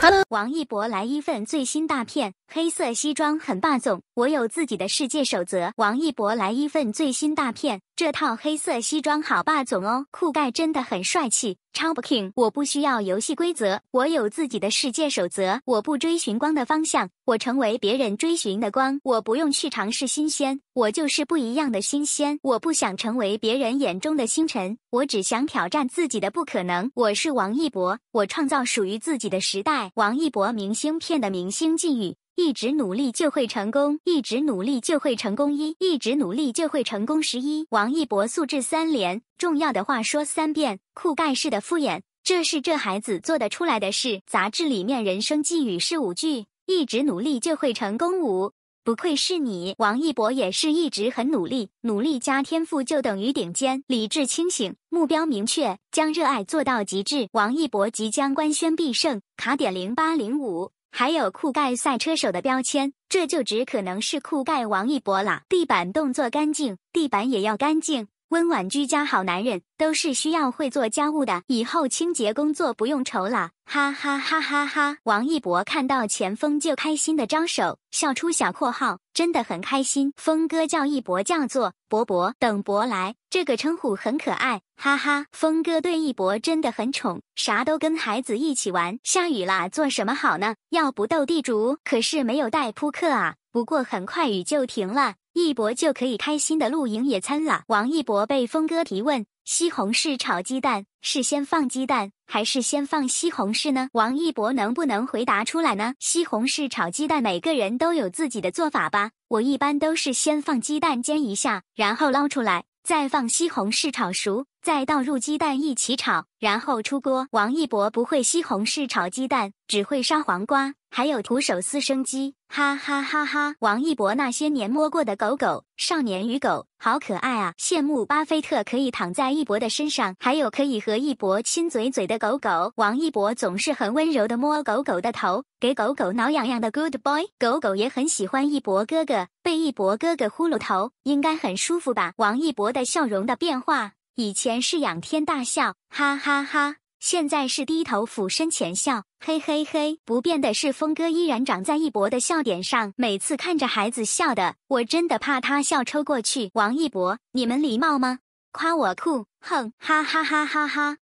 Hello，王一博来一份最新大片，黑色西装很霸总。我有自己的世界守则。王一博来一份最新大片，这套黑色西装好霸总哦，酷盖真的很帅气。超不 king，我不需要游戏规则，我有自己的世界守则。我不追寻光的方向，我成为别人追寻的光。我不用去尝试新鲜，我就是不一样的新鲜。我不想成为别人眼中的星辰，我只想挑战自己的不可能。我是王一博，我创造属于自己的时代。王一博明星片的明星寄语。一直努力就会成功，一直努力就会成功一，一直努力就会成功十一。王一博素质三连，重要的话说三遍，酷盖式的敷衍，这是这孩子做得出来的事。杂志里面人生寄语是五句，一直努力就会成功五，不愧是你，王一博也是一直很努力，努力加天赋就等于顶尖。理智清醒，目标明确，将热爱做到极致。王一博即将官宣必胜，卡点零八零五。还有酷盖赛车手的标签，这就只可能是酷盖王一博啦！地板动作干净，地板也要干净。温婉居家好男人都是需要会做家务的，以后清洁工作不用愁了，哈哈哈哈哈！王一博看到前锋就开心的招手，笑出小括号，真的很开心。峰哥叫一博叫做博博，等博来，这个称呼很可爱，哈哈。峰哥对一博真的很宠，啥都跟孩子一起玩。下雨啦，做什么好呢？要不斗地主？可是没有带扑克啊。不过很快雨就停了，一博就可以开心的露营野餐了。王一博被峰哥提问：西红柿炒鸡蛋是先放鸡蛋还是先放西红柿呢？王一博能不能回答出来呢？西红柿炒鸡蛋每个人都有自己的做法吧，我一般都是先放鸡蛋煎一下，然后捞出来，再放西红柿炒熟，再倒入鸡蛋一起炒，然后出锅。王一博不会西红柿炒鸡蛋，只会杀黄瓜。还有徒手撕生鸡，哈哈哈哈！王一博那些年摸过的狗狗，少年与狗，好可爱啊！羡慕巴菲特可以躺在一博的身上，还有可以和一博亲嘴嘴的狗狗。王一博总是很温柔的摸狗狗的头，给狗狗挠痒痒的 Good Boy，狗狗也很喜欢一博哥哥，被一博哥哥呼噜头，应该很舒服吧？王一博的笑容的变化，以前是仰天大笑，哈哈哈，现在是低头俯身浅笑。嘿嘿嘿，不变的是峰哥依然长在一博的笑点上。每次看着孩子笑的，我真的怕他笑抽过去。王一博，你们礼貌吗？夸我酷，哼，哈哈哈哈哈。